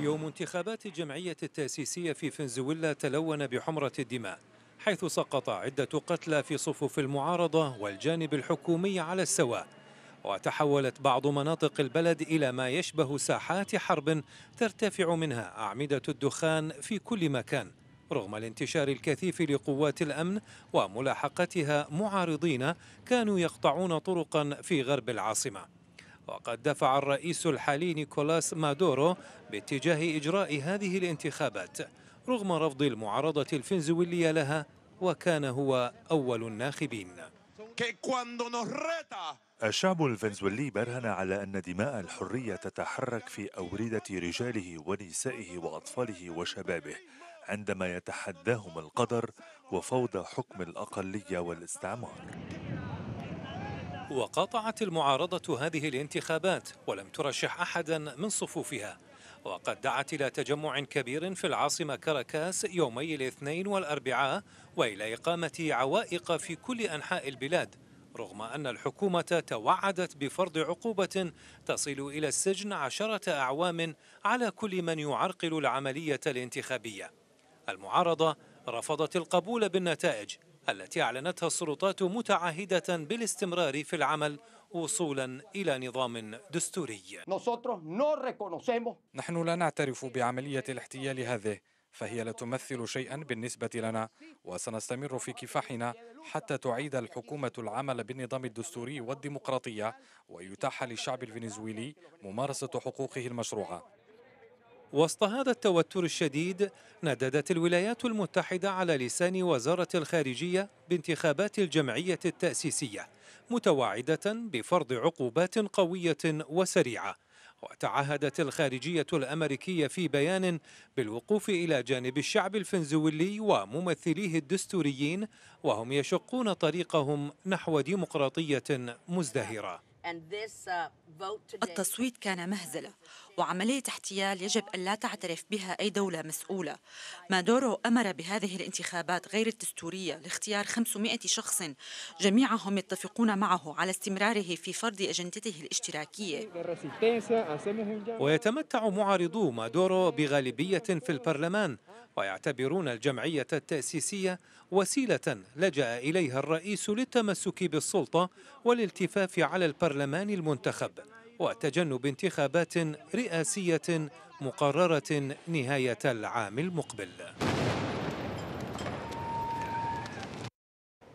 يوم انتخابات الجمعية التأسيسية في فنزويلا تلون بحمرة الدماء حيث سقط عدة قتلى في صفوف المعارضة والجانب الحكومي على السواء وتحولت بعض مناطق البلد إلى ما يشبه ساحات حرب ترتفع منها أعمدة الدخان في كل مكان رغم الانتشار الكثيف لقوات الأمن وملاحقتها معارضين كانوا يقطعون طرقا في غرب العاصمة وقد دفع الرئيس الحالي نيكولاس مادورو باتجاه إجراء هذه الانتخابات رغم رفض المعارضة الفنزويلية لها وكان هو أول الناخبين الشعب الفنزويلي برهن على أن دماء الحرية تتحرك في أوردة رجاله ونسائه وأطفاله وشبابه عندما يتحداهم القدر وفوضى حكم الأقلية والاستعمار وقاطعت المعارضة هذه الانتخابات ولم ترشح أحدا من صفوفها وقد دعت إلى تجمع كبير في العاصمة كاراكاس يومي الاثنين والأربعاء وإلى إقامة عوائق في كل أنحاء البلاد رغم أن الحكومة توعدت بفرض عقوبة تصل إلى السجن عشرة أعوام على كل من يعرقل العملية الانتخابية المعارضة رفضت القبول بالنتائج التي أعلنتها السلطات متعهدة بالاستمرار في العمل وصولا إلى نظام دستوري نحن لا نعترف بعملية الاحتيال هذه فهي لا تمثل شيئا بالنسبة لنا وسنستمر في كفاحنا حتى تعيد الحكومة العمل بالنظام الدستوري والديمقراطية ويتاح للشعب الفنزويلي ممارسة حقوقه المشروعة وسط هذا التوتر الشديد نددت الولايات المتحدة على لسان وزارة الخارجية بانتخابات الجمعية التأسيسية متواعدة بفرض عقوبات قوية وسريعة وتعهدت الخارجية الأمريكية في بيان بالوقوف إلى جانب الشعب الفنزويلي وممثليه الدستوريين وهم يشقون طريقهم نحو ديمقراطية مزدهرة Uh, التصويت كان مهزلة وعملية احتيال يجب أن لا تعترف بها أي دولة مسؤولة مادورو أمر بهذه الانتخابات غير الدستورية لاختيار 500 شخص جميعهم يتفقون معه على استمراره في فرض أجندته الاشتراكية ويتمتع معارضو مادورو بغالبية في البرلمان ويعتبرون الجمعية التأسيسية وسيلة لجأ إليها الرئيس للتمسك بالسلطة والالتفاف على البرلمان المنتخب وتجنب انتخابات رئاسية مقررة نهاية العام المقبل